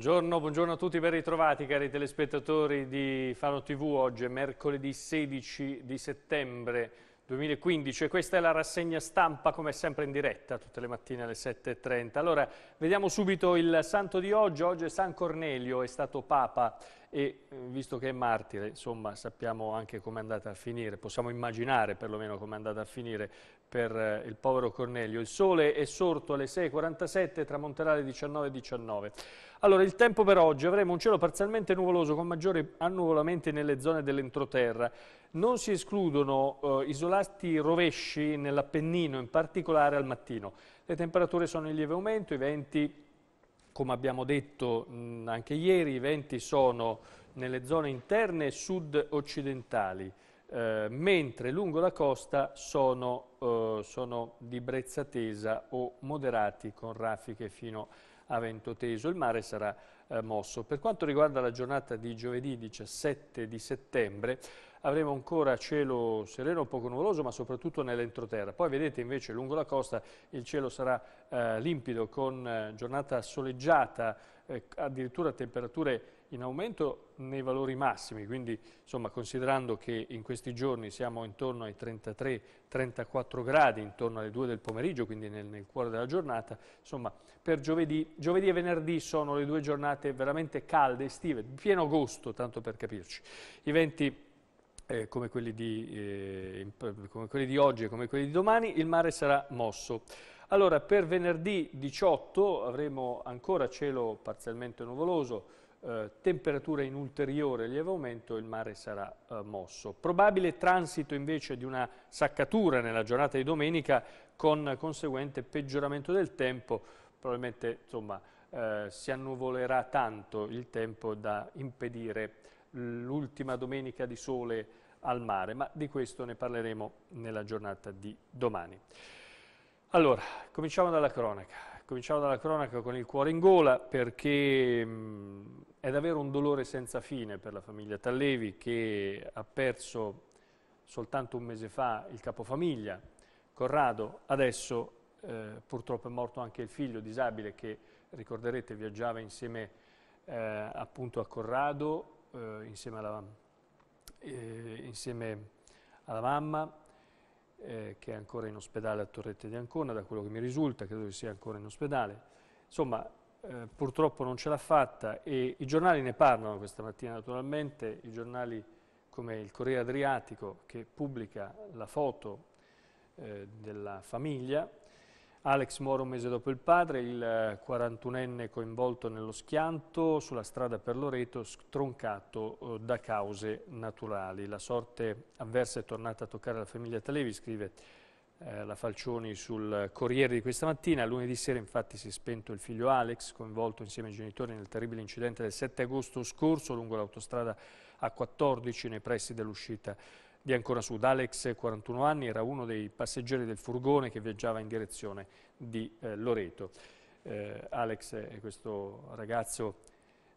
Buongiorno, buongiorno, a tutti, ben ritrovati cari telespettatori di Fano TV. Oggi è mercoledì 16 di settembre 2015 e questa è la rassegna stampa come sempre in diretta tutte le mattine alle 7.30. Allora, vediamo subito il santo di oggi. Oggi è San Cornelio, è stato Papa e eh, visto che è martire, insomma, sappiamo anche come è andata a finire, possiamo immaginare perlomeno come è andata a finire per eh, il povero Cornelio. Il sole è sorto alle 6.47, tramonterà alle 19.19. Allora, il tempo per oggi, avremo un cielo parzialmente nuvoloso con maggiori annuvolamenti nelle zone dell'entroterra. Non si escludono eh, isolati rovesci nell'Appennino, in particolare al mattino. Le temperature sono in lieve aumento, i venti come abbiamo detto mh, anche ieri, i venti sono nelle zone interne sud-occidentali, eh, mentre lungo la costa sono, eh, sono di brezza tesa o moderati con raffiche fino a vento teso. Il mare sarà eh, mosso. Per quanto riguarda la giornata di giovedì 17 di settembre, avremo ancora cielo sereno, poco nuvoloso, ma soprattutto nell'entroterra. Poi vedete invece lungo la costa il cielo sarà eh, limpido, con eh, giornata soleggiata, eh, addirittura temperature in aumento nei valori massimi, quindi insomma, considerando che in questi giorni siamo intorno ai 33-34 gradi, intorno alle 2 del pomeriggio, quindi nel, nel cuore della giornata, insomma per giovedì, giovedì, e venerdì sono le due giornate veramente calde, estive, pieno agosto, tanto per capirci. I venti eh, come, quelli di, eh, come quelli di oggi e come quelli di domani, il mare sarà mosso. Allora, per venerdì 18 avremo ancora cielo parzialmente nuvoloso, eh, temperatura in ulteriore lieve aumento, il mare sarà eh, mosso. Probabile transito invece di una saccatura nella giornata di domenica con conseguente peggioramento del tempo, probabilmente insomma, eh, si annuvolerà tanto il tempo da impedire l'ultima domenica di sole al mare, ma di questo ne parleremo nella giornata di domani. Allora, cominciamo dalla cronaca. Cominciamo dalla cronaca con il cuore in gola perché mh, mm, è davvero un dolore senza fine per la famiglia Tallevi che ha perso soltanto un mese fa il capofamiglia Corrado, adesso eh, purtroppo è morto anche il figlio disabile che ricorderete viaggiava insieme eh, appunto a Corrado eh, insieme, alla, eh, insieme, alla, mamma, eh, che è ancora in ospedale a Torrette di Ancona, da quello che mi risulta, credo che sia ancora in ospedale. Insomma, eh, purtroppo non ce l'ha fatta e i giornali ne parlano questa mattina naturalmente, i giornali come il Corriere Adriatico che pubblica la foto eh, della famiglia, Alex muore un mese dopo il padre, il 41enne eh, coinvolto nello schianto sulla strada per Loreto, stroncato eh, da cause naturali. La sorte avversa è tornata a toccare la famiglia Talevi, scrive eh, la Falcioni sul Corriere di questa mattina. Lunedì sera infatti si è spento il figlio Alex, coinvolto insieme ai genitori nel terribile incidente del 7 agosto scorso lungo l'autostrada A14 nei pressi dell'uscita vi ancora Sud, Alex, 41 anni, era uno dei passeggeri del furgone che viaggiava in direzione di eh, Loreto. Eh, Alex è questo ragazzo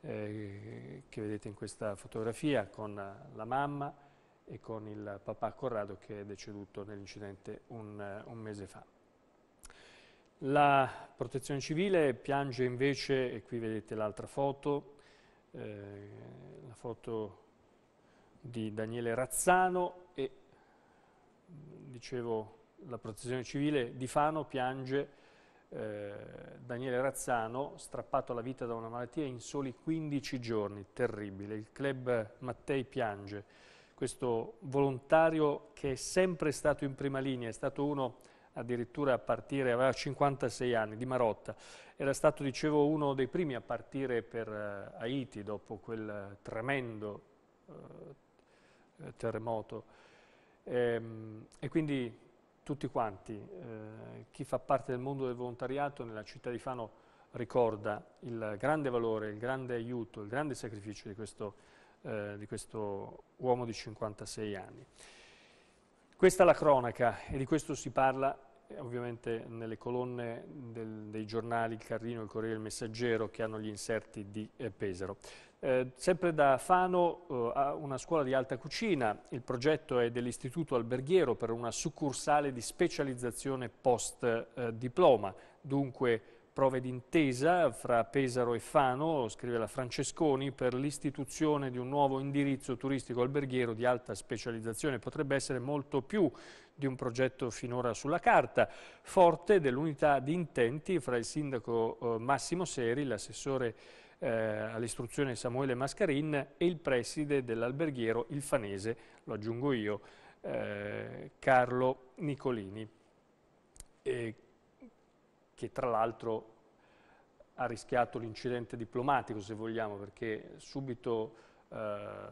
eh, che vedete in questa fotografia con la mamma e con il papà Corrado che è deceduto nell'incidente un, eh, un mese fa. La protezione civile piange invece, e qui vedete l'altra foto, eh, la foto di Daniele Razzano e, dicevo, la protezione civile di Fano piange eh, Daniele Razzano, strappato alla vita da una malattia in soli 15 giorni, terribile. Il club Mattei piange. Questo volontario che è sempre stato in prima linea, è stato uno addirittura a partire, aveva 56 anni, di Marotta. Era stato, dicevo, uno dei primi a partire per eh, Haiti dopo quel tremendo eh, eh, terremoto. E, ehm, e, quindi tutti quanti, eh, chi fa parte del mondo del volontariato nella città di Fano ricorda il grande valore, il grande aiuto, il grande sacrificio di questo, eh, di questo uomo di 56 anni. Questa è la cronaca e di questo si parla eh, ovviamente nelle colonne del, dei giornali Il Carrino, Il Corriere Il Messaggero che hanno gli inserti di eh, Pesaro. Eh, sempre da Fano eh, una scuola di alta cucina, il progetto è dell'Istituto Alberghiero per una succursale di specializzazione post eh, diploma, dunque prove d'intesa fra Pesaro e Fano, scrive la Francesconi, per l'istituzione di un nuovo indirizzo turistico alberghiero di alta specializzazione, potrebbe essere molto più di un progetto finora sulla carta, forte dell'unità di intenti fra il sindaco eh, Massimo Seri, l'assessore eh, all'istruzione Samuele Mascarin e il preside dell'alberghiero Il Fanese, lo aggiungo io, eh, Carlo Nicolini, eh, che tra l'altro ha rischiato l'incidente diplomatico, se vogliamo, perché subito eh,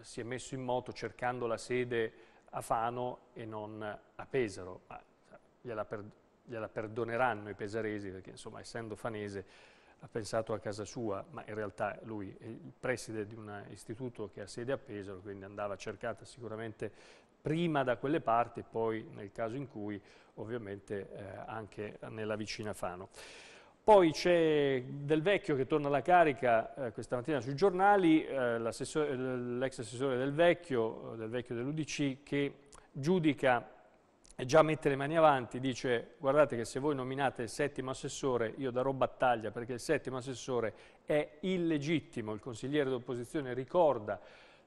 si è messo in moto cercando la sede a Fano e non a Pesaro. Ma, ah, gliela, per, gliela perdoneranno i pesaresi, perché insomma, essendo fanese, ha pensato a casa sua, ma in realtà lui è il preside di un istituto che ha sede a Pesaro, quindi andava cercata sicuramente prima da quelle parti, poi nel caso in cui ovviamente eh, anche nella vicina Fano. Poi c'è Del Vecchio che torna alla carica eh, questa mattina sui giornali, eh, l'ex assessore Del Vecchio, Del Vecchio dell'Udc, che giudica e già mettere le mani avanti, dice guardate che se voi nominate il settimo assessore io darò battaglia perché il settimo assessore è illegittimo, il consigliere d'opposizione ricorda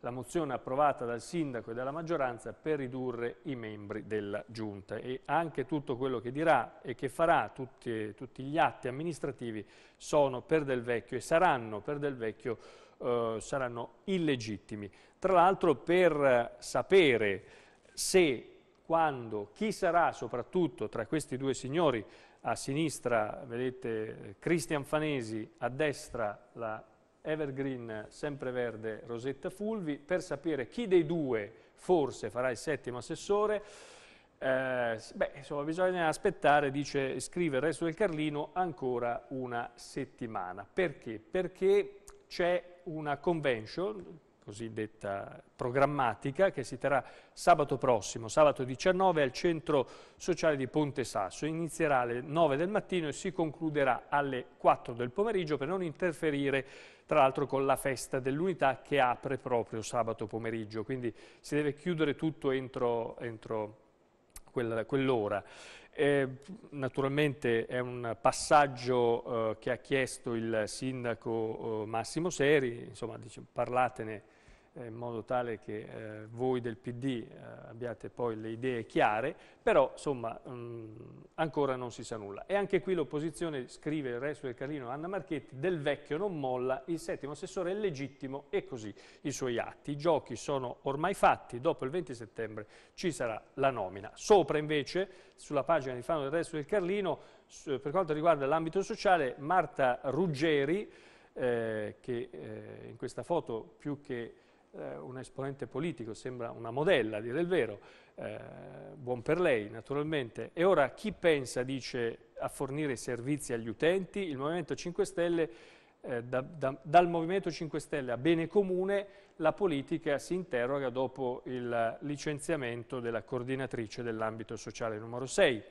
la mozione approvata dal sindaco e dalla maggioranza per ridurre i membri della giunta e anche tutto quello che dirà e che farà, tutti, tutti gli atti amministrativi sono per del vecchio e saranno per del vecchio, eh, saranno illegittimi. Tra l'altro per eh, sapere se quando chi sarà soprattutto tra questi due signori, a sinistra vedete Cristian Fanesi, a destra la Evergreen sempreverde Rosetta Fulvi, per sapere chi dei due forse farà il settimo assessore, eh, beh, insomma, bisogna aspettare, dice, scrive il resto del Carlino, ancora una settimana. Perché? Perché c'è una convention cosiddetta programmatica che si terrà sabato prossimo, sabato 19 al centro sociale di Ponte Sasso. Inizierà alle 9 del mattino e si concluderà alle 4 del pomeriggio per non interferire tra l'altro con la festa dell'unità che apre proprio sabato pomeriggio, quindi si deve chiudere tutto entro, entro quell'ora. Eh, naturalmente è un passaggio eh, che ha chiesto il sindaco eh, Massimo Seri, insomma dice, parlatene eh, in modo tale che eh, voi del PD eh, abbiate poi le idee chiare, però insomma mh, mm, ancora non si sa nulla. E anche qui l'opposizione scrive il resto del Carlino Anna Marchetti, del vecchio non molla, il settimo assessore è legittimo e così i suoi atti. I giochi sono ormai fatti, dopo il 20 settembre ci sarà la nomina. Sopra invece, sulla pagina di Fano del resto del Carlino, per quanto riguarda l'ambito sociale, Marta Ruggeri, eh, che eh, in questa foto più che eh, un esponente politico, sembra una modella, a dire il vero, eh, buon per lei naturalmente. E ora chi pensa, dice, a fornire servizi agli utenti? Il Movimento 5 Stelle, eh, da, da, dal Movimento 5 Stelle a bene comune, la politica si interroga dopo il licenziamento della coordinatrice dell'ambito sociale numero 6.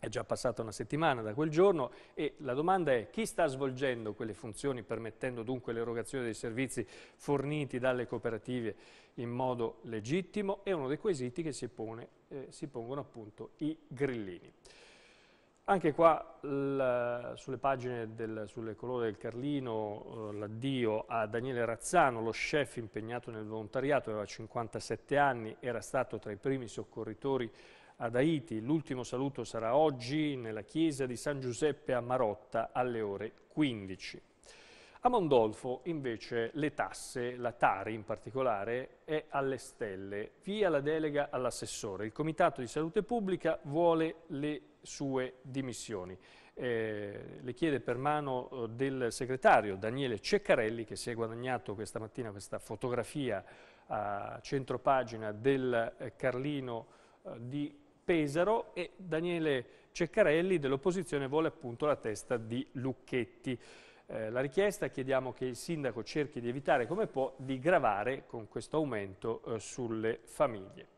È già passata una settimana da quel giorno e la domanda è chi sta svolgendo quelle funzioni permettendo dunque l'erogazione dei servizi forniti dalle cooperative in modo legittimo? È uno dei quesiti che si, pone, eh, si pongono appunto i grillini. Anche qua la, sulle pagine, del, sulle colore del Carlino, eh, l'addio a Daniele Razzano, lo chef impegnato nel volontariato, aveva 57 anni, era stato tra i primi soccorritori ad Haiti. L'ultimo saluto sarà oggi nella chiesa di San Giuseppe a Marotta alle ore 15. A Mondolfo invece le tasse, la Tari in particolare, è alle stelle. Via la delega all'assessore. Il Comitato di Salute Pubblica vuole le sue dimissioni. Eh, le chiede per mano eh, del segretario Daniele Ceccarelli che si è guadagnato questa mattina questa fotografia a centropagina del eh, Carlino eh, di Pesaro e Daniele Ceccarelli dell'opposizione vuole appunto la testa di Lucchetti. Eh, la richiesta chiediamo che il sindaco cerchi di evitare come può di gravare con questo aumento eh, sulle famiglie.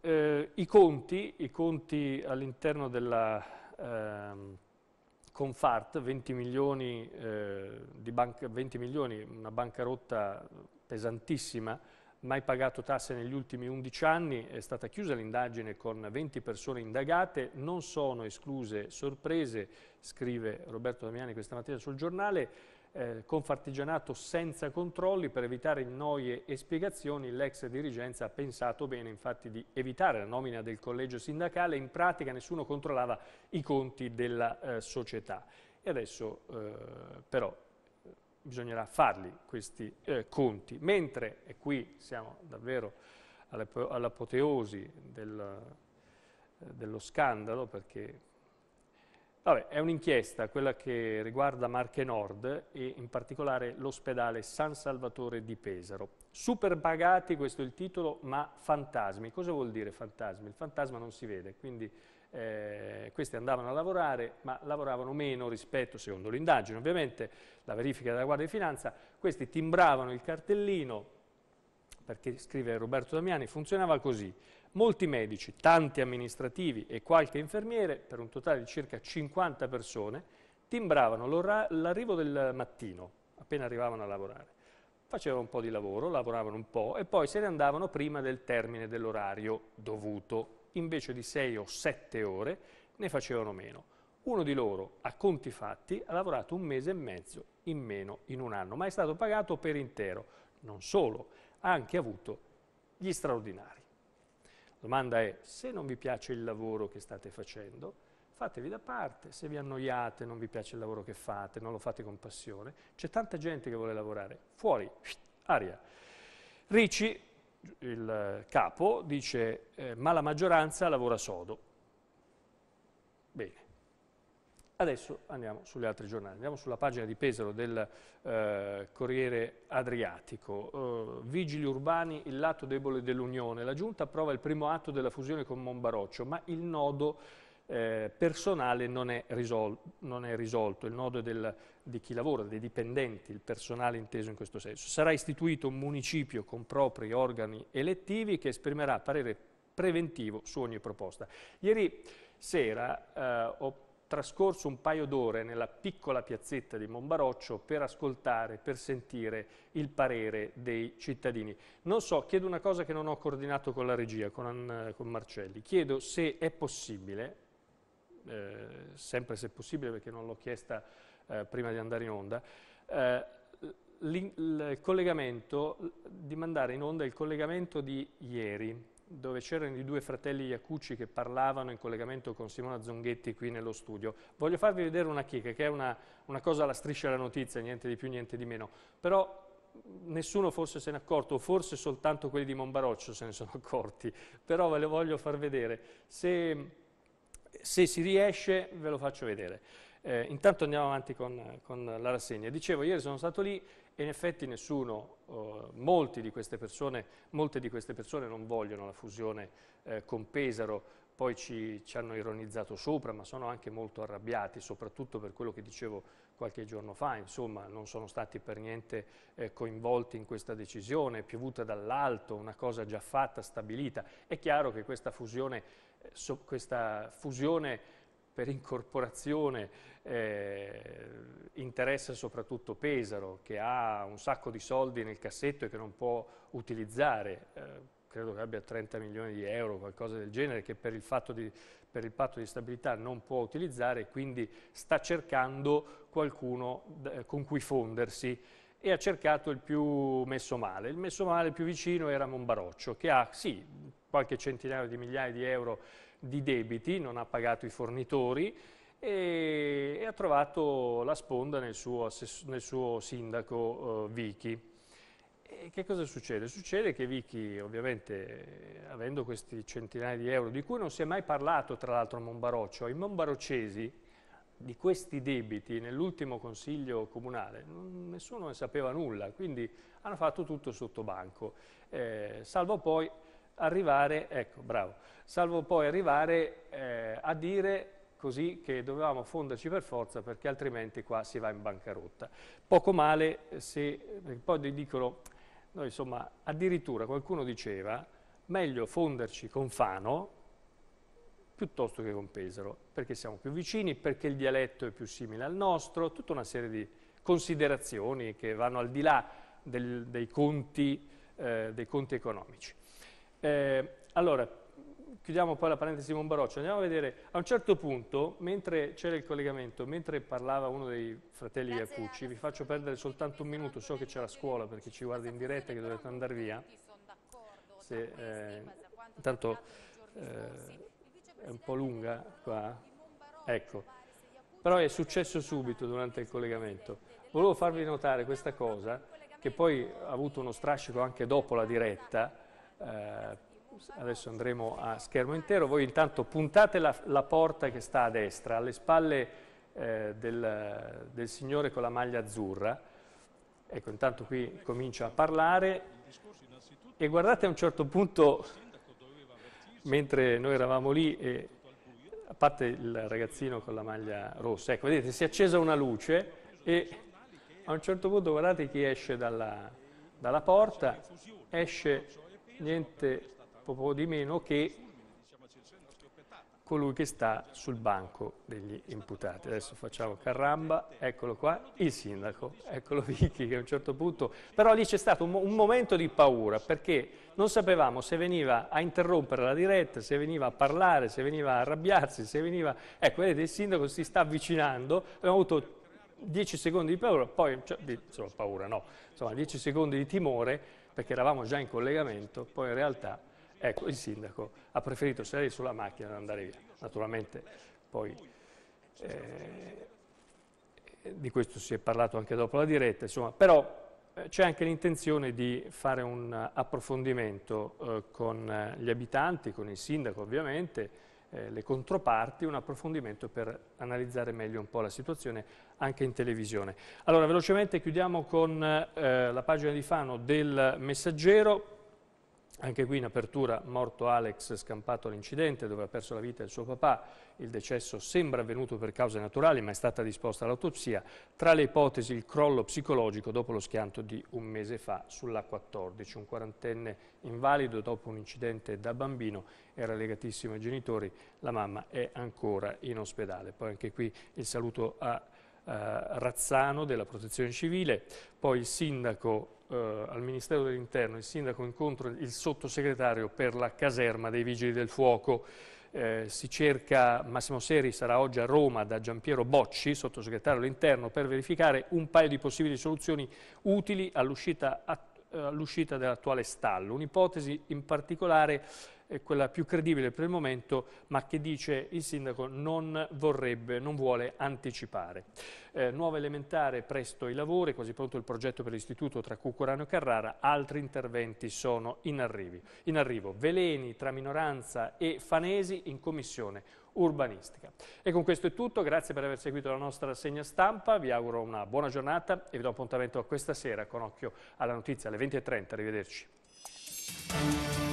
Eh, i, conti, i conti all'interno della ehm, Confart, 20 milioni, eh, banca, 20 milioni, una bancarotta pesantissima, mai pagato tasse negli ultimi 11 anni, è stata chiusa l'indagine con 20 persone indagate, non sono escluse sorprese, scrive Roberto Damiani questa mattina sul giornale, eh, Confartigianato senza controlli per evitare noie e spiegazioni, l'ex dirigenza ha pensato bene infatti di evitare la nomina del collegio sindacale, in pratica nessuno controllava i conti della eh, società. E adesso eh, però bisognerà farli questi eh, conti, mentre, e qui siamo davvero all'apoteosi del, eh, dello scandalo, perché vabbè, è un'inchiesta quella che riguarda Marche Nord e in particolare l'ospedale San Salvatore di Pesaro. Superpagati, questo è il titolo, ma fantasmi. Cosa vuol dire fantasmi? Il fantasma non si vede, quindi eh, queste andavano a lavorare, ma lavoravano meno rispetto, secondo l'indagine ovviamente, la verifica della Guardia di Finanza, questi timbravano il cartellino, perché scrive Roberto Damiani, funzionava così, molti medici, tanti amministrativi e qualche infermiere, per un totale di circa 50 persone, timbravano l'arrivo del mattino, appena arrivavano a lavorare. Facevano un po' di lavoro, lavoravano un po' e poi se ne andavano prima del termine dell'orario dovuto invece di 6 o 7 ore ne facevano meno. Uno di loro, a conti fatti, ha lavorato un mese e mezzo in meno in un anno, ma è stato pagato per intero. Non solo, ha anche avuto gli straordinari. La domanda è, se non vi piace il lavoro che state facendo, fatevi da parte, se vi annoiate, non vi piace il lavoro che fate, non lo fate con passione, c'è tanta gente che vuole lavorare, fuori, aria. Ricci il capo dice eh, ma la maggioranza lavora sodo. Bene. Adesso andiamo sulle altre giornate, andiamo sulla pagina di Pesaro del eh, Corriere Adriatico. Eh, vigili urbani, il lato debole dell'Unione. La Giunta approva il primo atto della fusione con Monbaroccio, ma il nodo eh, personale non è, risol non è, risolto, il nodo del, di chi lavora, dei dipendenti, il personale inteso in questo senso. Sarà istituito un municipio con propri organi elettivi che esprimerà parere preventivo su ogni proposta. Ieri sera eh, ho trascorso un paio d'ore nella piccola piazzetta di Monbaroccio per ascoltare, per sentire il parere dei cittadini. Non so, chiedo una cosa che non ho coordinato con la regia, con, con Marcelli. Chiedo se è possibile eh, sempre se possibile perché non l'ho chiesta eh, prima di andare in onda, eh, il collegamento, di mandare in onda il collegamento di ieri, dove c'erano i due fratelli Iacucci che parlavano in collegamento con Simona Zonghetti qui nello studio. Voglio farvi vedere una chicca, che è una, una cosa alla striscia della notizia, niente di più, niente di meno. Però nessuno forse se n'è accorto, forse soltanto quelli di Monbaroccio se ne sono accorti. Però ve lo voglio far vedere. Se se si riesce ve lo faccio vedere. Eh, intanto andiamo avanti con, con, la rassegna. Dicevo, ieri sono stato lì e in effetti nessuno, eh, di persone, molte di queste persone non vogliono la fusione eh, con Pesaro, poi ci, ci, hanno ironizzato sopra, ma sono anche molto arrabbiati, soprattutto per quello che dicevo qualche giorno fa, insomma non sono stati per niente eh, coinvolti in questa decisione, è piovuta dall'alto, una cosa già fatta, stabilita. È chiaro che questa fusione, eh, so, questa fusione per incorporazione eh, interessa soprattutto Pesaro, che ha un sacco di soldi nel cassetto e che non può utilizzare eh, credo che abbia 30 milioni di euro, qualcosa del genere, che per il, di, per il patto di stabilità non può utilizzare e quindi sta cercando qualcuno eh, con cui fondersi e ha cercato il più messo male. Il messo male più vicino era Monbaroccio, che ha sì qualche centinaio di migliaia di euro di debiti, non ha pagato i fornitori e, e ha trovato la sponda nel suo, nel suo sindaco eh, Vichi che cosa succede? Succede che Vicky, ovviamente, avendo questi centinaia di euro, di cui non si è mai parlato tra l'altro a Monbaroccio, i monbarocesi di questi debiti nell'ultimo consiglio comunale nessuno ne sapeva nulla, quindi hanno fatto tutto sotto banco, eh, salvo poi arrivare, ecco, bravo, salvo poi arrivare eh, a dire così che dovevamo fonderci per forza perché altrimenti qua si va in bancarotta. Poco male se poi dicono noi insomma, addirittura qualcuno diceva meglio fonderci con Fano piuttosto che con Pesaro, perché siamo più vicini, perché il dialetto è più simile al nostro, tutta una serie di considerazioni che vanno al di là del, dei, conti, eh, dei, conti, economici. Eh, allora, chiudiamo poi la parentesi di Monbaroccio, andiamo a vedere, a un certo punto, mentre c'era il collegamento, mentre parlava uno dei fratelli Iacucci, vi faccio perdere soltanto un minuto, so che c'è la scuola perché ci guarda in diretta e che dovete andare via, Se, eh, intanto eh, è un po' lunga qua, ecco, però è successo subito durante il collegamento. Volevo farvi notare questa cosa, che poi ha avuto uno strascico anche dopo la diretta, eh, adesso andremo a schermo intero, voi intanto puntate la, la porta che sta a destra, alle spalle eh, del, del, signore con la maglia azzurra, ecco intanto qui comincia a parlare e guardate a un certo punto, mentre noi eravamo lì, e, a parte il ragazzino con la maglia rossa, ecco vedete si è accesa una luce e a un certo punto guardate chi esce dalla, dalla porta, esce niente po' di meno che colui che sta sul banco degli imputati. Adesso facciamo Carramba, eccolo qua, il sindaco, eccolo Vicky che a un certo punto... Però lì c'è stato un, un, momento di paura perché non sapevamo se veniva a interrompere la diretta, se veniva a parlare, se veniva a arrabbiarsi, se veniva... Ecco, vedete, il sindaco si sta avvicinando, abbiamo avuto 10 secondi di paura, poi... Cioè, di, insomma, paura no, insomma 10 secondi di timore perché eravamo già in collegamento, poi in realtà Ecco, il sindaco ha preferito salire sulla macchina e andare via. Naturalmente poi eh, di questo si è parlato anche dopo la diretta, insomma, però eh, c'è anche l'intenzione di fare un approfondimento eh, con eh, gli abitanti, con il sindaco ovviamente, eh, le controparti, un approfondimento per analizzare meglio un po' la situazione anche in televisione. Allora, velocemente chiudiamo con eh, la pagina di Fano del Messaggero, anche qui in apertura morto Alex scampato all'incidente dove ha perso la vita il suo papà. Il decesso sembra avvenuto per cause naturali ma è stata disposta l'autopsia. Tra le ipotesi il crollo psicologico dopo lo schianto di un mese fa sulla 14. Un quarantenne invalido dopo un incidente da bambino era legatissimo ai genitori. La mamma è ancora in ospedale. Poi anche qui il saluto a eh, Razzano della Protezione Civile, poi il sindaco eh, al Ministero dell'Interno, il sindaco incontra il sottosegretario per la caserma dei Vigili del Fuoco. Eh, si cerca, Massimo Seri sarà oggi a Roma da Giampiero Bocci, sottosegretario all'interno, per verificare un paio di possibili soluzioni utili all'uscita eh, all dell'attuale stallo. Un'ipotesi in particolare è quella più credibile per il momento, ma che dice il sindaco non vorrebbe, non vuole anticipare. Eh, nuova elementare, presto i lavori, quasi pronto il progetto per l'istituto tra Cucurano e Carrara, altri interventi sono in, arrivi, in arrivo. Veleni tra minoranza e Fanesi in commissione urbanistica. E con questo è tutto, grazie per aver seguito la nostra segna stampa, vi auguro una buona giornata e vi do appuntamento a questa sera con occhio alla notizia alle 20.30, arrivederci.